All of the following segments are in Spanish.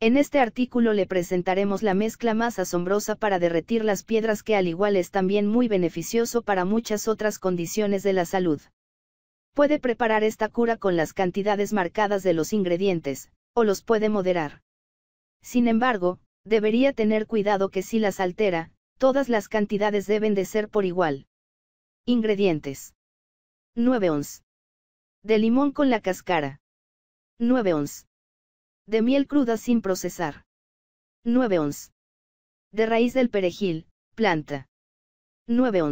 En este artículo le presentaremos la mezcla más asombrosa para derretir las piedras que al igual es también muy beneficioso para muchas otras condiciones de la salud. Puede preparar esta cura con las cantidades marcadas de los ingredientes, o los puede moderar. Sin embargo, debería tener cuidado que si las altera, todas las cantidades deben de ser por igual. Ingredientes. 9 ons. De limón con la cáscara. 9 ons de miel cruda sin procesar. 9 De raíz del perejil, planta. 9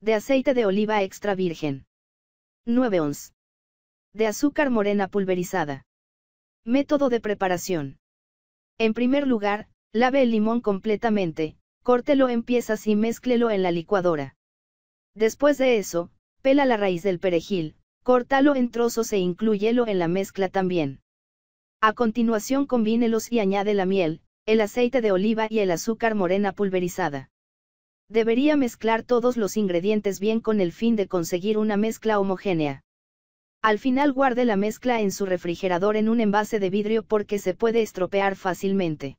De aceite de oliva extra virgen. 9 De azúcar morena pulverizada. Método de preparación. En primer lugar, lave el limón completamente, córtelo en piezas y mézclelo en la licuadora. Después de eso, pela la raíz del perejil, córtalo en trozos e incluyelo en la mezcla también. A continuación combínelos y añade la miel, el aceite de oliva y el azúcar morena pulverizada. Debería mezclar todos los ingredientes bien con el fin de conseguir una mezcla homogénea. Al final guarde la mezcla en su refrigerador en un envase de vidrio porque se puede estropear fácilmente.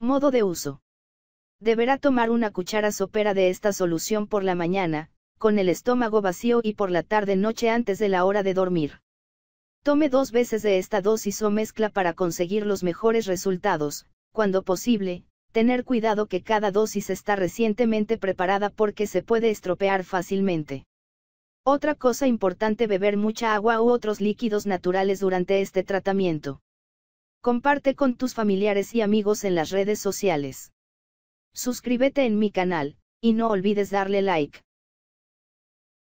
Modo de uso. Deberá tomar una cuchara sopera de esta solución por la mañana, con el estómago vacío y por la tarde noche antes de la hora de dormir. Tome dos veces de esta dosis o mezcla para conseguir los mejores resultados, cuando posible, tener cuidado que cada dosis está recientemente preparada porque se puede estropear fácilmente. Otra cosa importante beber mucha agua u otros líquidos naturales durante este tratamiento. Comparte con tus familiares y amigos en las redes sociales. Suscríbete en mi canal, y no olvides darle like.